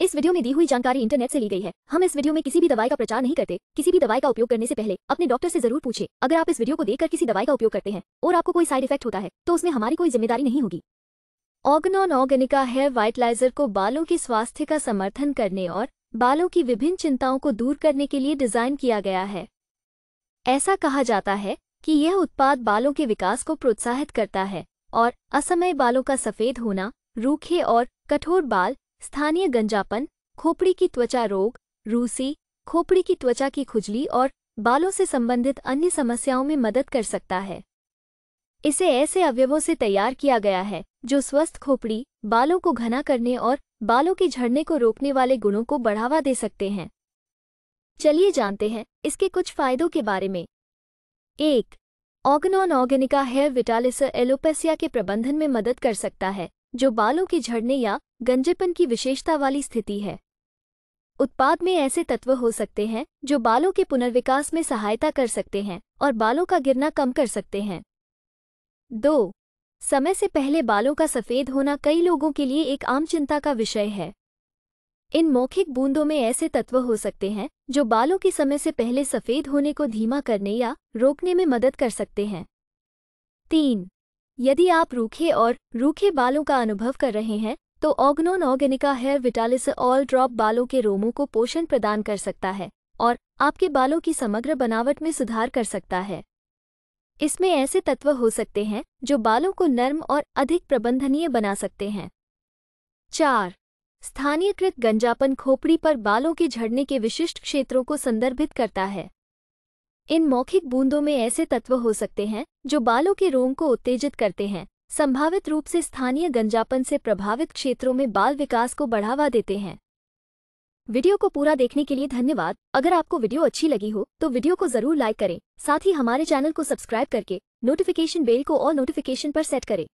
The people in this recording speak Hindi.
इस वीडियो में दी हुई जानकारी इंटरनेट से ली गई है हम इस वीडियो में किसी भी दवाई का प्रचार नहीं करते किसी भी दवाई का उपयोग करने से पहले अपने डॉक्टर से जरूर पूछे अगर आप इस वीडियो को देखकर किसी दवाई का उपयोग करते हैं और आपको कोई साइड इफेक्ट होता है तो उसमें हमारी कोई जिम्मेदारी नहीं होगी ऑर्गनॉन ऑर्गेनिका हेयर वाइटलाइजर को बालों के स्वास्थ्य का समर्थन करने और बालों की विभिन्न चिंताओं को दूर करने के लिए डिजाइन किया गया है ऐसा कहा जाता है कि यह उत्पाद बालों के विकास को प्रोत्साहित करता है और असमय बालों का सफेद होना रूखे और कठोर बाल स्थानीय गंजापन खोपड़ी की त्वचा रोग रूसी खोपड़ी की त्वचा की खुजली और बालों से संबंधित अन्य समस्याओं में मदद कर सकता है इसे ऐसे अवयवों से तैयार किया गया है जो स्वस्थ खोपड़ी बालों को घना करने और बालों के झड़ने को रोकने वाले गुणों को बढ़ावा दे सकते हैं चलिए जानते हैं इसके कुछ फायदों के बारे में एक Organon organica hair vitalis alopecia के प्रबंधन में मदद कर सकता है जो बालों के झड़ने या गंजेपन की विशेषता वाली स्थिति है उत्पाद में ऐसे तत्व हो सकते हैं जो बालों के पुनर्विकास में सहायता कर सकते हैं और बालों का गिरना कम कर सकते हैं दो समय से पहले बालों का सफ़ेद होना कई लोगों के लिए एक आम चिंता का विषय है इन मौखिक बूंदों में ऐसे तत्व हो सकते हैं जो बालों के समय से पहले सफ़ेद होने को धीमा करने या रोकने में मदद कर सकते हैं तीन यदि आप रूखे और रूखे बालों का अनुभव कर रहे हैं तो Organon organica hair vitalis all drop बालों के रोमों को पोषण प्रदान कर सकता है और आपके बालों की समग्र बनावट में सुधार कर सकता है इसमें ऐसे तत्व हो सकते हैं जो बालों को नर्म और अधिक प्रबंधनीय बना सकते हैं चार स्थानीयकृत गंजापन खोपड़ी पर बालों के झड़ने के विशिष्ट क्षेत्रों को संदर्भित करता है इन मौखिक बूंदों में ऐसे तत्व हो सकते हैं जो बालों के रोम को उत्तेजित करते हैं संभावित रूप से स्थानीय गंजापन से प्रभावित क्षेत्रों में बाल विकास को बढ़ावा देते हैं वीडियो को पूरा देखने के लिए धन्यवाद अगर आपको वीडियो अच्छी लगी हो तो वीडियो को जरूर लाइक करें साथ ही हमारे चैनल को सब्सक्राइब करके नोटिफिकेशन बेल को और नोटिफिकेशन पर सेट करें